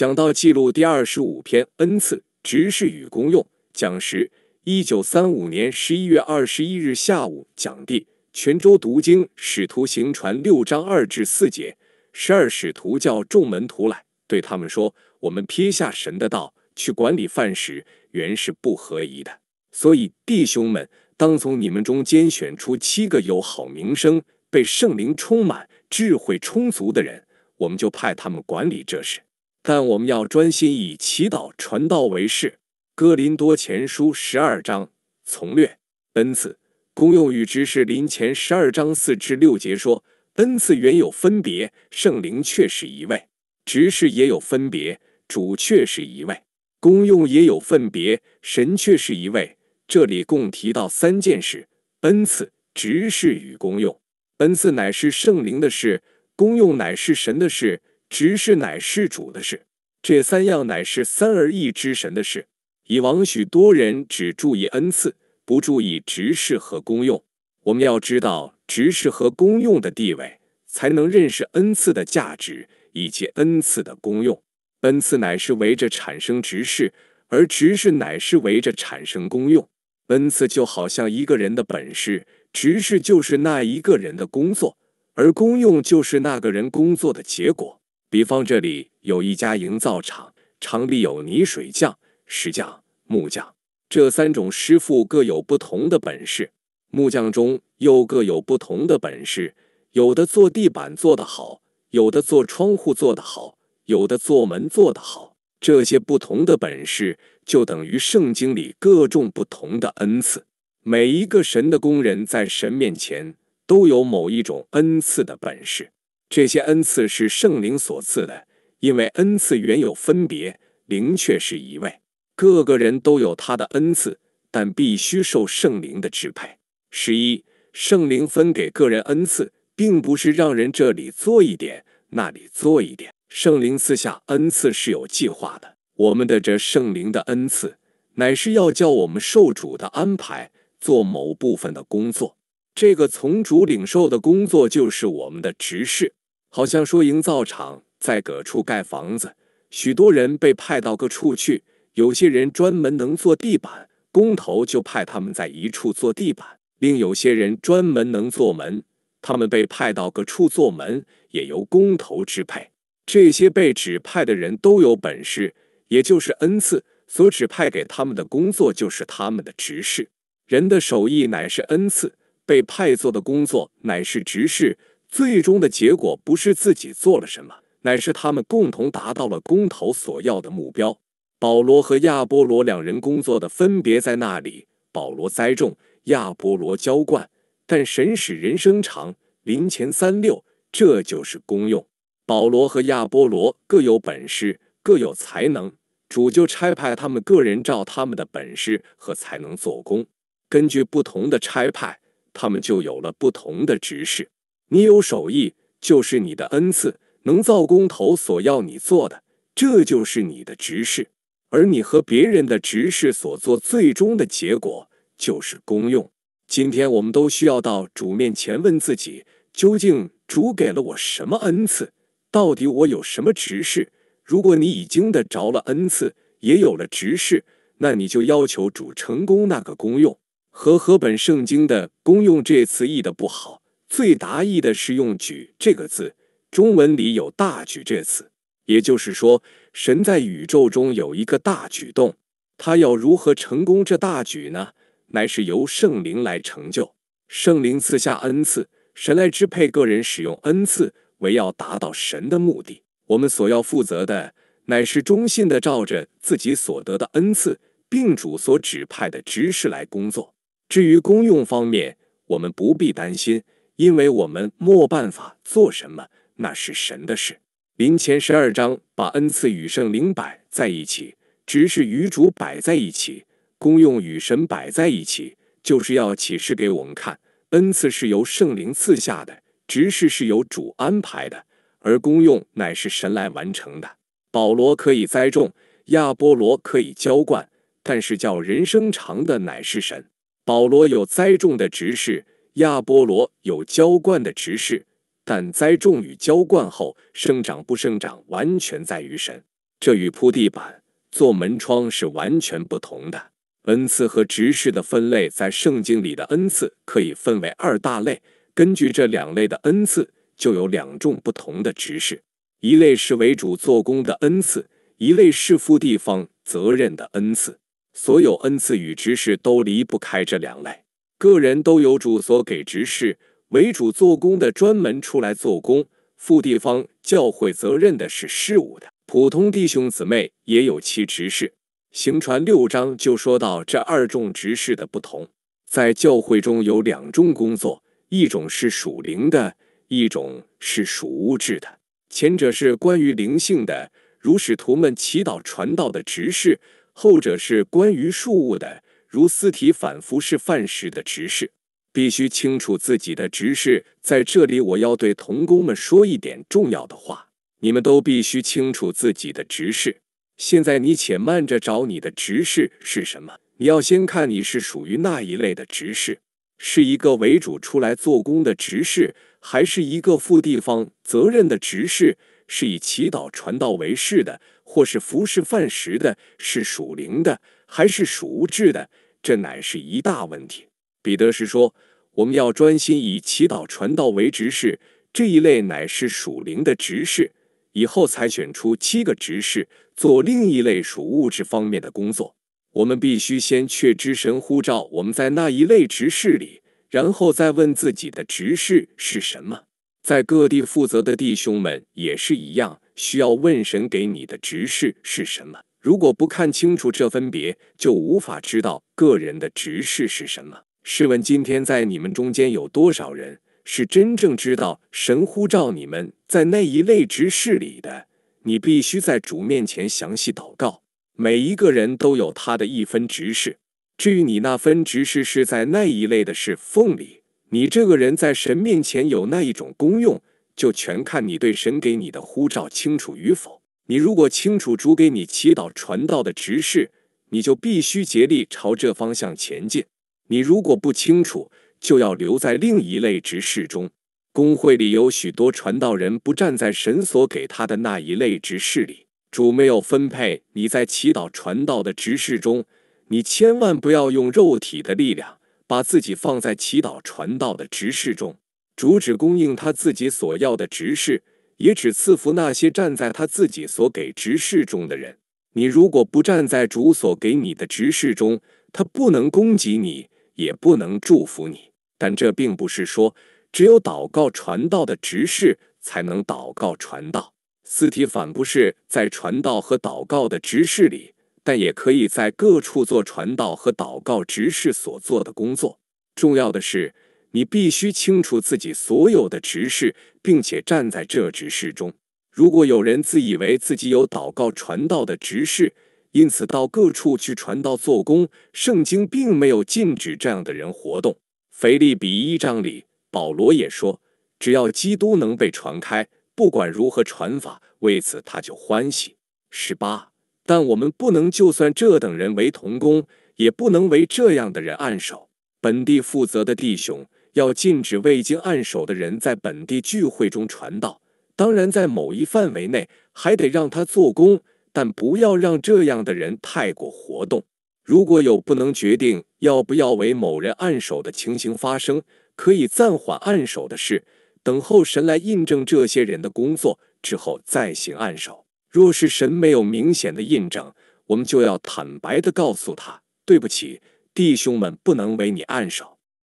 讲到记录第二十五篇恩赐、执事与公用。讲时，一九三五年十一月二十一日下午讲地，泉州读经使徒行传六章二至四节。十二使徒叫众门徒来，对他们说：“我们撇下神的道去管理饭食，原是不合宜的。所以弟兄们，当从你们中间选出七个有好名声、被圣灵充满、智慧充足的人，我们就派他们管理这事。”但我们要专心以祈祷传道为事。哥林多前书十二章从略。恩赐、公用与执事。林前十二章四至六节说：恩赐原有分别，圣灵却是一位；执事也有分别，主却是一位；公用也有分别，神却是一位。这里共提到三件事：恩赐、执事与公用。恩赐乃是圣灵的事，公用乃是神的事。执事乃事主的事，这三样乃是三而一之神的事。以往许多人只注意恩赐，不注意执事和公用。我们要知道执事和公用的地位，才能认识恩赐的价值以及恩赐的功用。恩赐乃是围着产生执事，而执事乃是围着产生公用。恩赐就好像一个人的本事，执事就是那一个人的工作，而公用就是那个人工作的结果。比方这里有一家营造厂，厂里有泥水匠、石匠、木匠，这三种师傅各有不同的本事。木匠中又各有不同的本事，有的做地板做得好，有的做窗户做得好，有的做门做得好。这些不同的本事，就等于圣经里各种不同的恩赐。每一个神的工人在神面前都有某一种恩赐的本事。这些恩赐是圣灵所赐的，因为恩赐原有分别，灵却是一位。各个人都有他的恩赐，但必须受圣灵的支配。十一，圣灵分给个人恩赐，并不是让人这里做一点，那里做一点。圣灵赐下恩赐是有计划的。我们的这圣灵的恩赐，乃是要叫我们受主的安排，做某部分的工作。这个从主领受的工作，就是我们的执事。好像说，营造厂在各处盖房子，许多人被派到各处去。有些人专门能做地板，工头就派他们在一处做地板；另有些人专门能做门，他们被派到各处做门，也由工头支配。这些被指派的人都有本事，也就是恩赐。所指派给他们的工作就是他们的职事。人的手艺乃是恩赐，被派做的工作乃是职事。最终的结果不是自己做了什么，乃是他们共同达到了公头所要的目标。保罗和亚波罗两人工作的分别在那里，保罗栽种，亚波罗浇灌。但神使人生长，林前三六，这就是公用。保罗和亚波罗各有本事，各有才能，主就差派他们个人照他们的本事和才能做工。根据不同的差派，他们就有了不同的职事。你有手艺，就是你的恩赐；能造工头所要你做的，这就是你的执事。而你和别人的执事所做，最终的结果就是公用。今天我们都需要到主面前问自己：究竟主给了我什么恩赐？到底我有什么执事？如果你已经的着了恩赐，也有了执事，那你就要求主成功那个公用。和合本圣经的“公用”这词译的不好。最达意的是用“举”这个字，中文里有“大举”这词，也就是说，神在宇宙中有一个大举动，他要如何成功这大举呢？乃是由圣灵来成就，圣灵赐下恩赐，神来支配个人使用恩赐，为要达到神的目的。我们所要负责的，乃是忠信的照着自己所得的恩赐，并主所指派的知识来工作。至于功用方面，我们不必担心。因为我们没办法做什么，那是神的事。临前十二章把恩赐与圣灵摆在一起，只是与主摆在一起，公用与神摆在一起，就是要启示给我们看：恩赐是由圣灵赐下的，执事是由主安排的，而公用乃是神来完成的。保罗可以栽种，亚波罗可以浇灌，但是叫人生长的乃是神。保罗有栽种的执事。亚波罗有浇灌的职事，但栽种与浇灌后生长不生长，完全在于神。这与铺地板、做门窗是完全不同的。恩赐和职事的分类，在圣经里的恩赐可以分为二大类，根据这两类的恩赐，就有两种不同的职事：一类是为主做工的恩赐，一类是负地方责任的恩赐。所有恩赐与执事都离不开这两类。个人都有主所给执事为主做工的专门出来做工，负地方教会责任的是事务的普通弟兄姊妹也有其执事。行传六章就说到这二种执事的不同，在教会中有两种工作，一种是属灵的，一种是属物质的。前者是关于灵性的，如使徒们祈祷传道的执事；后者是关于事物的。如斯体反复是范式的执事，必须清楚自己的执事。在这里，我要对童工们说一点重要的话：你们都必须清楚自己的执事。现在，你且慢着，找你的执事是什么？你要先看你是属于那一类的执事：是一个为主出来做工的执事，还是一个负地方责任的执事？是以祈祷传道为事的，或是服侍饭食的，是属灵的。还是属物质的，这乃是一大问题。彼得是说，我们要专心以祈祷传道为执事这一类，乃是属灵的执事。以后才选出七个执事做另一类属物质方面的工作。我们必须先确知神呼召我们在那一类执事里，然后再问自己的执事是什么。在各地负责的弟兄们也是一样，需要问神给你的执事是什么。如果不看清楚这分别，就无法知道个人的执事是什么。试问，今天在你们中间有多少人是真正知道神呼召你们在那一类执事里的？你必须在主面前详细祷告。每一个人都有他的一分执事，至于你那分执事是在那一类的事奉里，你这个人在神面前有那一种功用，就全看你对神给你的呼召清楚与否。你如果清楚主给你祈祷传道的执事，你就必须竭力朝这方向前进。你如果不清楚，就要留在另一类执事中。工会里有许多传道人不站在神所给他的那一类执事里。主没有分配你在祈祷传道的执事中，你千万不要用肉体的力量把自己放在祈祷传道的执事中。主只供应他自己所要的执事。也只赐福那些站在他自己所给执事中的人。你如果不站在主所给你的执事中，他不能供给你，也不能祝福你。但这并不是说，只有祷告传道的执事才能祷告传道。斯提反不是在传道和祷告的执事里，但也可以在各处做传道和祷告执事所做的工作。重要的是。你必须清楚自己所有的执事，并且站在这执事中。如果有人自以为自己有祷告传道的执事，因此到各处去传道做工，圣经并没有禁止这样的人活动。腓利比一章里，保罗也说，只要基督能被传开，不管如何传法，为此他就欢喜。十八，但我们不能就算这等人为同工，也不能为这样的人按手。本地负责的弟兄。要禁止未经按手的人在本地聚会中传道。当然，在某一范围内还得让他做工，但不要让这样的人太过活动。如果有不能决定要不要为某人按手的情形发生，可以暂缓按手的事，等候神来印证这些人的工作之后再行按手。若是神没有明显的印证，我们就要坦白的告诉他：“对不起，弟兄们，不能为你按手。”